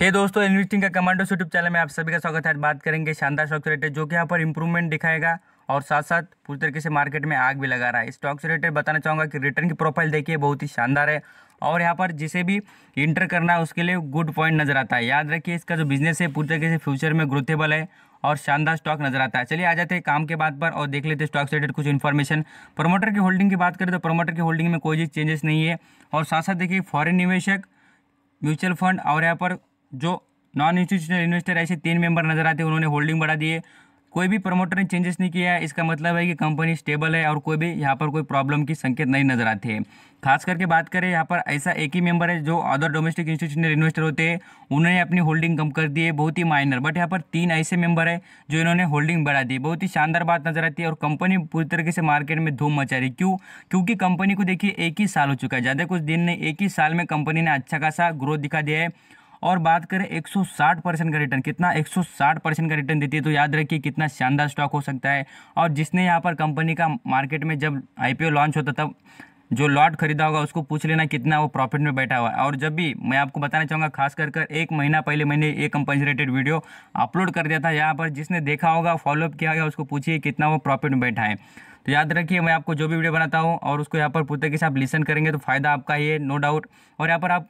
हे hey दोस्तों investing का commando YouTube channel में आप सभी का स्वागत है आज बात करेंगे शानदार स्टॉक रिलेटेड जो कि यहाँ पर इंप्रूवमेंट दिखाएगा और साथ साथ पूरी तरीके से मार्केट में आग भी लगा रहा है स्टॉक से रिलेटेड बताना चाहूँगा कि रिटर्न की प्रोफाइल देखिए बहुत ही शानदार है और यहाँ पर जिसे भी इंटर करना है उसके लिए गुड पॉइंट नजर आता है याद रखिए इसका जो बिजनेस है पूरी तरीके से फ्यूचर में ग्रोथेबल है और शानदार स्टॉक नजर आता है चलिए आ जाते हैं काम के बाद पर और देख लेते हैं स्टॉक से रिलेटेड कुछ इन्फॉर्मेशन प्रोमोटर की होल्डिंग की बात करें तो प्रोमोटर की होल्डिंग में कोई चेंजेस नहीं है और साथ साथ देखिए फॉरन निवेशक म्यूचुअल फंड और यहाँ पर जो नॉन इंस्टीट्यूशनल इन्वेस्टर ऐसे तीन मेंबर नजर आते हैं उन्होंने होल्डिंग बढ़ा दिए कोई भी प्रमोटर ने चेंजेस नहीं किया है इसका मतलब है कि कंपनी स्टेबल है और कोई भी यहाँ पर कोई प्रॉब्लम की संकेत नहीं नजर आते हैं खास करके बात करें यहाँ पर ऐसा एक ही मेंबर है जो अदर डोमेस्टिक इंस्टीट्यूशनल इन्वेस्टर होते हैं उन्होंने अपनी होल्डिंग कम कर दी है बहुत ही माइनर बट यहाँ पर तीन ऐसे मेंबर है जो इन्होंने होल्डिंग बढ़ा दी बहुत ही शानदार बात नजर आती है और कंपनी पूरी तरीके से मार्केट में धूम मचा रही क्यों क्योंकि कंपनी को देखिए एक ही साल हो चुका है ज़्यादा कुछ दिन नहीं एक ही साल में कंपनी ने अच्छा खासा ग्रोथ दिखा दिया है और बात करें 160 परसेंट का रिटर्न कितना 160 परसेंट का रिटर्न देती है तो याद रखिए कितना शानदार स्टॉक हो सकता है और जिसने यहाँ पर कंपनी का मार्केट में जब आई लॉन्च होता तब जो लॉट खरीदा होगा उसको पूछ लेना कितना वो प्रॉफिट में बैठा हुआ है और जब भी मैं आपको बताना चाहूँगा खास कर कर एक महीना पहले मैंने एक कंपनी से रिलेटेड वीडियो अपलोड कर दिया था यहाँ पर जिसने देखा होगा फॉलोअप किया होगा उसको पूछिए कितना वो प्रॉफिट में बैठा है तो याद रखिए मैं आपको जो भी वीडियो बनाता हूँ और उसको यहाँ पर पूते के साथ लिसन करेंगे तो फ़ायदा आपका ही है नो डाउट और यहाँ पर आप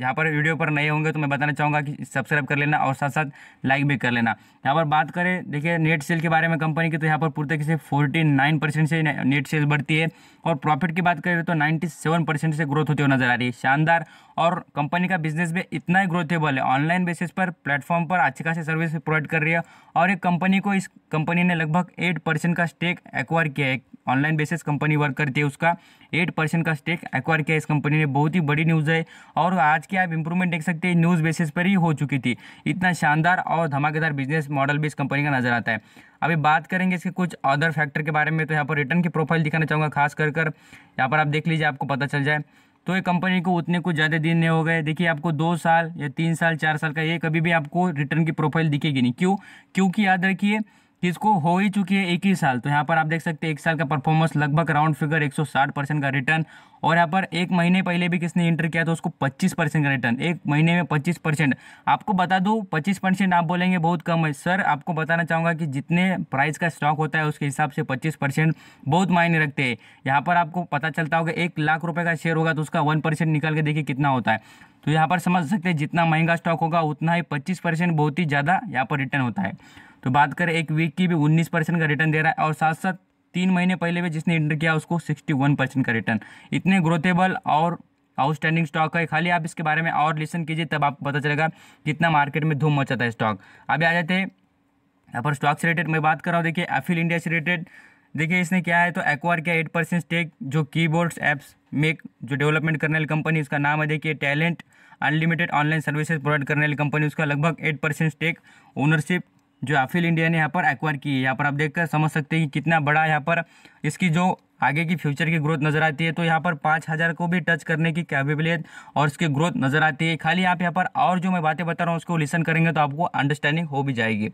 यहाँ पर वीडियो पर नए होंगे तो मैं बताना चाहूँगा कि सब्सक्राइब कर लेना और साथ साथ लाइक भी कर लेना यहाँ पर बात करें देखिए नेट सेल के बारे में कंपनी की तो यहाँ पर पूरी तरीके से फोर्टी नाइन परसेंट से नेट सेल बढ़ती है और प्रॉफिट की बात करें तो नाइन्टी सेवन परसेंट से ग्रोथ होती हुई नजर आ रही है शानदार और कंपनी का बिजनेस भी इतना ही ग्रोथेबल है ऑनलाइन बेसिस पर प्लेटफॉर्म पर अच्छी खासी सर्विस प्रोवाइड कर रही है और एक कंपनी को इस कंपनी ने लगभग एट परसेंट का स्टेक एक्वायर किया है ऑनलाइन बेसिस कंपनी वर्क करती है उसका एट परसेंट का स्टेक एक्वायर किया इस कंपनी ने बहुत ही बड़ी न्यूज़ है और आज आज की आप इंप्रूवमेंट देख सकते हैं न्यूज़ बेसिस पर ही हो चुकी थी इतना शानदार और धमाकेदार बिजनेस मॉडल भी इस कंपनी का नज़र आता है अभी बात करेंगे इसके कुछ अदर फैक्टर के बारे में तो यहाँ पर रिटर्न की प्रोफाइल दिखाना चाहूँगा खास कर कर यहाँ पर आप देख लीजिए आपको पता चल जाए तो ये कंपनी को उतने कुछ ज़्यादा दिन नहीं हो गए देखिए आपको दो साल या तीन साल चार साल का ये कभी भी आपको रिटर्न की प्रोफाइल दिखेगी नहीं क्यों क्योंकि याद रखिए किसको हो ही चुकी है एक ही साल तो यहाँ पर आप देख सकते हैं एक साल का परफॉर्मेंस लगभग राउंड फिगर 160 परसेंट का रिटर्न और यहाँ पर एक महीने पहले भी किसने इंटर किया तो उसको 25 परसेंट का रिटर्न एक महीने में 25 परसेंट आपको बता दूँ 25 परसेंट आप बोलेंगे बहुत कम है सर आपको बताना चाहूँगा कि जितने प्राइस का स्टॉक होता है उसके हिसाब से पच्चीस परसेंट बहुत मायने रखते हैं यहाँ पर आपको पता चलता होगा एक लाख रुपये का शेयर होगा तो उसका वन परसेंट निकाल के देखिए कितना होता है तो यहाँ पर समझ सकते हैं जितना महंगा स्टॉक होगा उतना ही पच्चीस परसेंट बहुत ही ज़्यादा यहाँ पर रिटर्न होता है तो बात करें एक वीक की भी उन्नीस परसेंट का रिटर्न दे रहा है और साथ साथ तीन महीने पहले भी जिसने इंटर किया उसको सिक्सटी वन परसेंट का रिटर्न इतने ग्रोथेबल और आउटस्टैंडिंग स्टॉक है खाली आप इसके बारे में और लिसन कीजिए तब आपको पता चलेगा कितना मार्केट में धूम मचाता है स्टॉक अभी आ जाते हैं यहाँ पर स्टॉक से रिलेटेड मैं बात कर रहा हूँ देखिए एफिल इंडिया से रिलेटेड देखिए इसने क्या है तो एक्वार किया एट परसेंट स्टेक जो कीबोर्ड्स एप्स मेक जो डेवलपमेंट करने वाली कंपनी उसका नाम है देखिए talent unlimited online services provide करने वाली कंपनी उसका लगभग एट परसेंट स्टेक ओनरशिप जो एफिल इंडिया ने यहाँ पर एक्वायर की है यहाँ पर आप देखकर समझ सकते हैं कि कितना बड़ा यहाँ पर इसकी जो आगे की फ्यूचर की ग्रोथ नज़र आती है तो यहाँ पर पाँच हज़ार को भी टच करने की कैपेबिलियत और उसकी ग्रोथ नज़र आती है खाली आप यहाँ पर और जो मैं बातें बता रहा हूँ उसको लिसन करेंगे तो आपको अंडरस्टैंडिंग हो भी जाएगी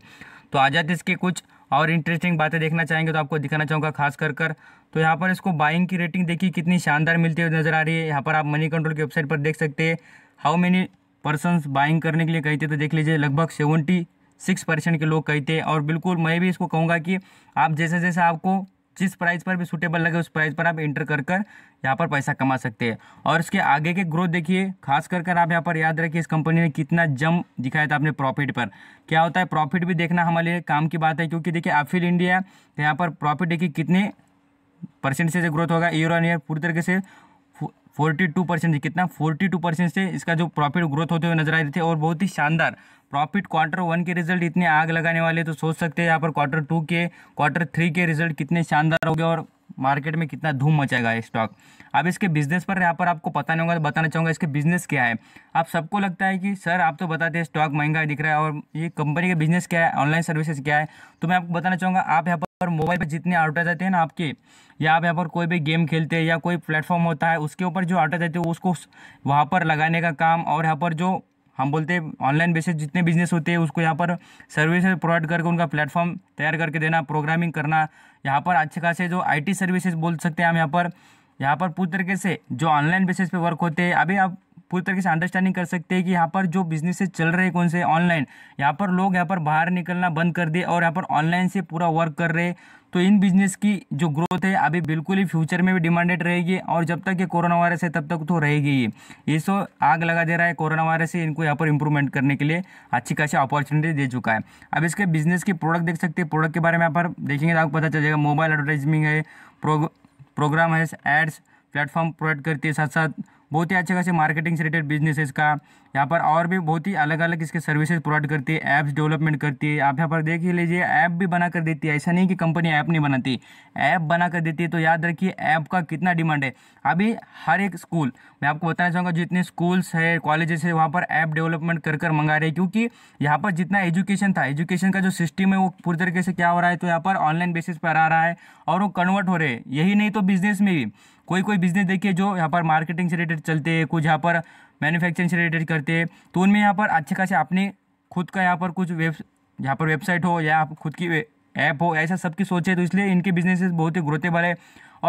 तो आज़ाद इसके कुछ और इंटरेस्टिंग बातें देखना चाहेंगे तो आपको दिखाना चाहूँगा खास कर कर तो यहाँ पर इसको बाइंग की रेटिंग देखिए कितनी शानदार मिलती हुई नज़र आ रही है यहाँ पर आप मनी कंट्रोल की वेबसाइट पर देख सकते हैं हाउ मेनी पर्सनस बाइंग करने के लिए कहते तो देख लीजिए लगभग सेवेंटी सिक्स परसेंट के लोग कहते हैं और बिल्कुल मैं भी इसको कहूँगा कि आप जैसे जैसे आपको जिस प्राइस पर भी सूटेबल लगे उस प्राइस पर आप इंटर कर कर यहाँ पर पैसा कमा सकते हैं और इसके आगे के ग्रोथ देखिए खास कर कर आप यहाँ पर याद रखिए इस कंपनी ने कितना जम दिखाया था अपने प्रॉफिट पर क्या होता है प्रॉफिट भी देखना हमारे लिए काम की बात है क्योंकि देखिए एफिल इंडिया यहाँ पर प्रॉफिट देखिए कितने परसेंट से ग्रोथ होगा ईयर ऑन ईयर पूरी तरीके से फोर्टी टू परसेंट कितना फोर्टी टू परसेंट से इसका जो प्रॉफिट ग्रोथ होते हुए नजर आ रहे थे और बहुत ही शानदार प्रॉफिट क्वार्टर वन के रिजल्ट इतने आग लगाने वाले तो सोच सकते हैं यहाँ पर क्वार्टर टू के क्वार्टर थ्री के रिजल्ट कितने शानदार हो गए और मार्केट में कितना धूम मचाएगा ये स्टॉक अब इसके बिजनेस पर यहाँ पर आपको पता नहीं होगा तो बताना चाहूँगा इसके बिजनेस क्या है आप सबको लगता है कि सर आप तो बताते हैं स्टॉक महंगा दिख रहा है और ये कंपनी का बिजनेस क्या है ऑनलाइन सर्विसेज क्या है तो मैं आपको बताना चाहूँगा आप यहाँ पर पर मोबाइल पर जितने आउट आ जाते हैं ना आपके या आप यहाँ पर कोई भी गेम खेलते हैं या कोई प्लेटफॉर्म होता है उसके ऊपर जो आउट आ जाते हैं उसको वहाँ पर लगाने का काम और यहाँ पर जो हम बोलते हैं ऑनलाइन बेसिस जितने बिजनेस होते हैं उसको यहाँ पर सर्विस प्रोवाइड करके उनका प्लेटफॉर्म तैयार करके देना प्रोग्रामिंग करना यहाँ पर अच्छे खासे जो आईटी सर्विसेज बोल सकते हैं हम यहाँ पर यहाँ पर पूरी तरीके से जो ऑनलाइन बेसिस पे वर्क होते हैं अभी आप पूरी तरीके से अंडरस्टैंडिंग कर सकते हैं कि यहाँ पर जो बिजनेस चल रहे हैं कौन से ऑनलाइन यहाँ पर लोग यहाँ पर बाहर निकलना बंद कर दिए और यहाँ पर ऑनलाइन से पूरा वर्क कर रहे तो इन बिजनेस की जो ग्रोथ है अभी बिल्कुल ही फ्यूचर में भी डिमांडेड रहेगी और जब तक ये कोरोना वायरस है तब तक तो रहेगी ही ये सो आग लगा दे रहा है कोरोना वायरस से इनको यहाँ पर इंप्रूवमेंट करने के लिए अच्छी खासी अपॉर्चुनिटी दे चुका है अब इसके बिजनेस के प्रोडक्ट देख सकते हैं प्रोडक्ट के बारे में यहाँ पर देखेंगे तो आपको पता चल जाएगा मोबाइल एडवर्टाइजिंग है प्रोग्राम है एड्स प्लेटफॉर्म प्रोवाइड करती है साथ साथ बहुत ही अच्छे खासे मार्केटिंग से रिलेटेड बिजनेसेस का यहाँ पर और भी बहुत ही अलग अलग इसके सर्विसेज प्रोवाइड करती है ऐप्स डेवलपमेंट करती है आप यहाँ पर देख ही लीजिए ऐप भी बना कर देती है ऐसा नहीं कि कंपनी ऐप नहीं बनाती ऐप बना कर देती है तो याद रखिए ऐप का कितना डिमांड है अभी हर एक स्कूल मैं आपको बताना चाहूँगा जितने स्कूल्स है कॉलेजेस है वहाँ पर ऐप डेवलपमेंट कर कर मंगा रहे हैं क्योंकि यहाँ पर जितना एजुकेशन था एजुकेशन का जो सिस्टम है वो पूरी तरीके से क्या हो रहा है तो यहाँ पर ऑनलाइन बेसिस पर आ रहा है और वो कन्वर्ट हो रहे हैं यही नहीं तो बिजनेस में भी कोई कोई बिजनेस देखिए जो यहाँ पर मार्केटिंग से रिलेटेड चलते हैं कुछ यहाँ पर मैन्युफैक्चरिंग से रिलेटेड करते हैं तो उनमें यहाँ पर अच्छे खासे अपने खुद का यहाँ पर कुछ वेब यहाँ पर वेबसाइट हो या खुद की ऐप हो ऐसा सबकी सोचे तो इसलिए इनके बिजनेसेस बहुत ही ग्रोथेबल है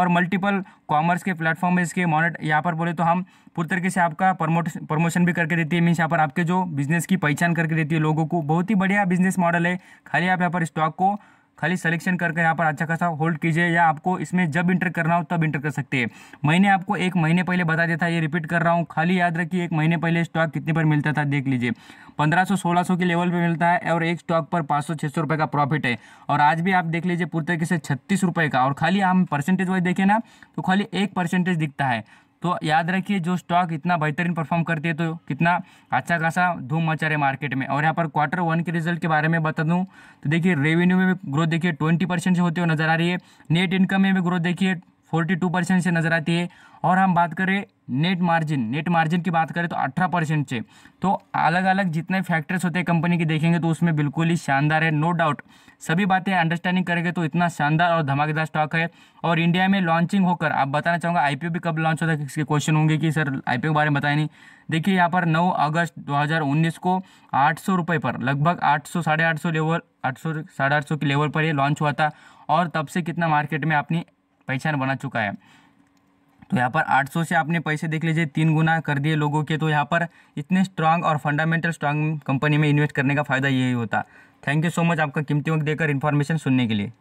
और मल्टीपल कॉमर्स के प्लेटफॉर्म में इसके मॉनिट यहाँ पर बोले तो हम पूरी तरीके से आपका प्रमोट प्रमोशन भी करके देती है मीन्स यहाँ पर आपके जो बिजनेस की पहचान करके देती है लोगों को बहुत ही बढ़िया बिजनेस मॉडल है खाली आप यहाँ पर स्टॉक को खाली सिलेक्शन करके यहाँ पर अच्छा खासा होल्ड कीजिए या आपको इसमें जब इंटर करना हो तब इंटर कर सकते हैं मैंने आपको एक महीने पहले बता दिया था ये रिपीट कर रहा हूँ खाली याद रखिए एक महीने पहले स्टॉक कितने पर मिलता था देख लीजिए पंद्रह सौ सोलह सौ के लेवल पर मिलता है और एक स्टॉक पर पाँच सौ छः सौ रुपये का प्रॉफिट है और आज भी आप देख लीजिए पूरी तरीके से छत्तीस रुपये का और खाली हम परसेंटेज वाइज देखें ना तो खाली एक परसेंटेज दिखता है तो याद रखिए जो स्टॉक इतना बेहतरीन परफॉर्म करती है तो कितना अच्छा खासा धूम मचा रहे मार्केट में और यहाँ पर क्वार्टर वन के रिजल्ट के बारे में बता दूँ तो देखिए रेवेन्यू में भी ग्रोथ देखिए ट्वेंटी परसेंट से होती हुई नजर आ रही है नेट इनकम में भी ग्रोथ देखिए फोर्टी टू परसेंट से नज़र आती है और हम बात करें नेट मार्जिन नेट मार्जिन की बात करें तो अठारह परसेंट से तो अलग अलग जितने फैक्टर्स होते हैं कंपनी के देखेंगे तो उसमें बिल्कुल ही शानदार है नो डाउट सभी बातें अंडरस्टैंडिंग करेंगे तो इतना शानदार और धमाकेदार स्टॉक है और इंडिया में लॉन्चिंग होकर आप बताना चाहूँगा आई भी कब लॉन्च होता है इसके क्वेश्चन होंगे कि सर आई के बारे में बताया नहीं देखिए यहाँ पर नौ अगस्त दो को आठ सौ पर लगभग आठ सौ साढ़े आठ सौ लेवल आठ सौ साढ़े आठ सौ के लेवल पर ये लॉन्च हुआ था और तब से कितना मार्केट में अपनी पहचान बना चुका है तो यहाँ पर 800 से आपने पैसे देख लीजिए तीन गुना कर दिए लोगों के तो यहाँ पर इतने स्ट्रांग और फंडामेंटल स्ट्रांग कंपनी में इन्वेस्ट करने का फ़ायदा यही होता थैंक यू सो मच आपका कीमती वक्त देकर इन्फॉर्मेशन सुनने के लिए